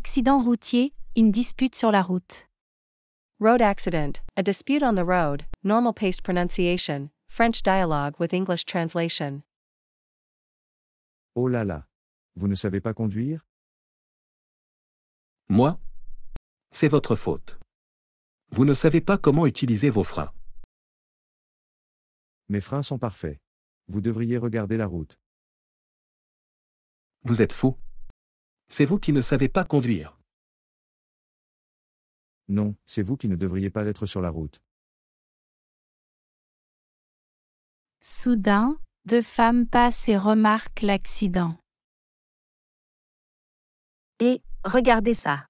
Accident routier, une dispute sur la route. Road accident, a dispute on the road, normal paced pronunciation, French dialogue with English translation. Oh là là. Vous ne savez pas conduire Moi C'est votre faute. Vous ne savez pas comment utiliser vos freins. Mes freins sont parfaits. Vous devriez regarder la route. Vous êtes fou c'est vous qui ne savez pas conduire. Non, c'est vous qui ne devriez pas être sur la route. Soudain, deux femmes passent et remarquent l'accident. Et, regardez ça.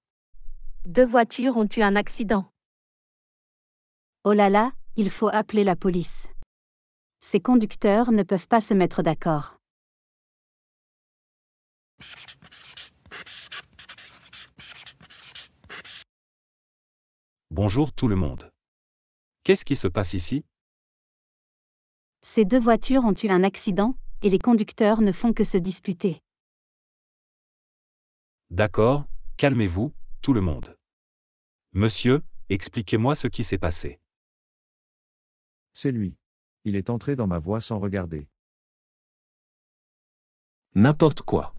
Deux voitures ont eu un accident. Oh là là, il faut appeler la police. Ces conducteurs ne peuvent pas se mettre d'accord. Bonjour tout le monde. Qu'est-ce qui se passe ici Ces deux voitures ont eu un accident, et les conducteurs ne font que se disputer. D'accord, calmez-vous, tout le monde. Monsieur, expliquez-moi ce qui s'est passé. C'est lui. Il est entré dans ma voie sans regarder. N'importe quoi.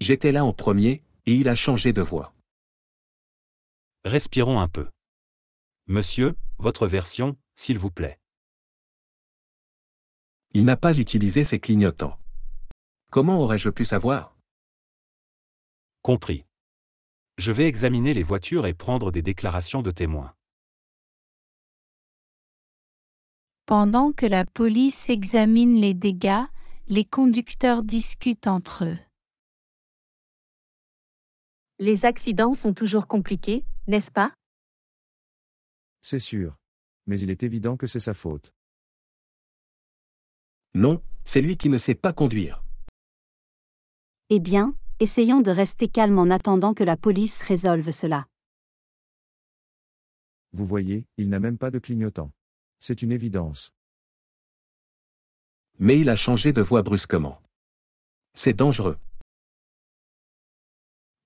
J'étais là en premier, et il a changé de voie. Respirons un peu. Monsieur, votre version, s'il vous plaît. Il n'a pas utilisé ses clignotants. Comment aurais-je pu savoir Compris. Je vais examiner les voitures et prendre des déclarations de témoins. Pendant que la police examine les dégâts, les conducteurs discutent entre eux. Les accidents sont toujours compliqués, n'est-ce pas c'est sûr. Mais il est évident que c'est sa faute. Non, c'est lui qui ne sait pas conduire. Eh bien, essayons de rester calme en attendant que la police résolve cela. Vous voyez, il n'a même pas de clignotant. C'est une évidence. Mais il a changé de voix brusquement. C'est dangereux.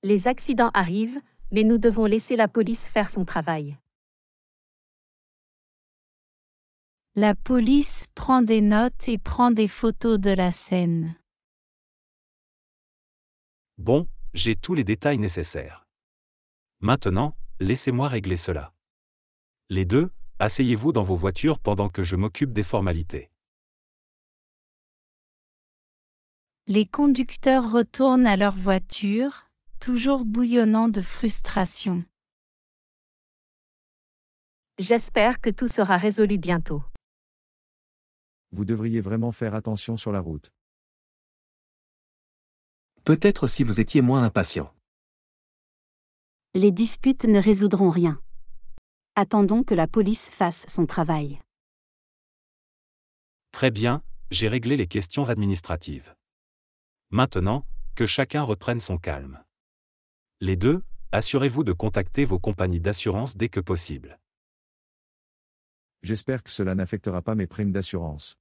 Les accidents arrivent, mais nous devons laisser la police faire son travail. La police prend des notes et prend des photos de la scène. Bon, j'ai tous les détails nécessaires. Maintenant, laissez-moi régler cela. Les deux, asseyez-vous dans vos voitures pendant que je m'occupe des formalités. Les conducteurs retournent à leur voiture, toujours bouillonnant de frustration. J'espère que tout sera résolu bientôt vous devriez vraiment faire attention sur la route. Peut-être si vous étiez moins impatient. Les disputes ne résoudront rien. Attendons que la police fasse son travail. Très bien, j'ai réglé les questions administratives. Maintenant, que chacun reprenne son calme. Les deux, assurez-vous de contacter vos compagnies d'assurance dès que possible. J'espère que cela n'affectera pas mes primes d'assurance.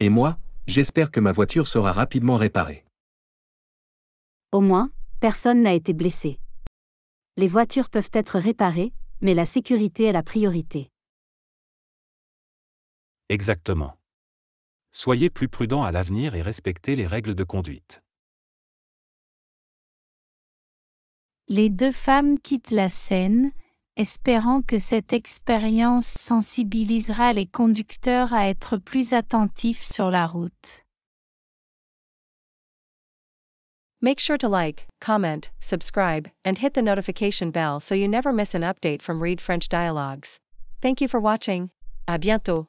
Et moi, j'espère que ma voiture sera rapidement réparée. Au moins, personne n'a été blessé. Les voitures peuvent être réparées, mais la sécurité est la priorité. Exactement. Soyez plus prudent à l'avenir et respectez les règles de conduite. Les deux femmes quittent la scène, Espérant que cette expérience sensibilisera les conducteurs à être plus attentifs sur la route. Make sure to like, comment, subscribe, and hit the notification bell so you never miss an update from Read French Dialogues. Thank you for watching. À bientôt.